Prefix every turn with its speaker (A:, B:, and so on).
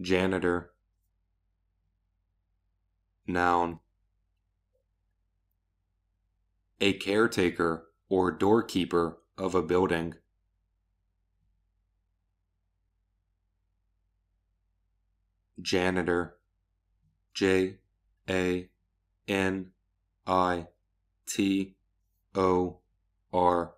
A: Janitor. Noun. A caretaker or doorkeeper of a building. Janitor. J A N I T O
B: R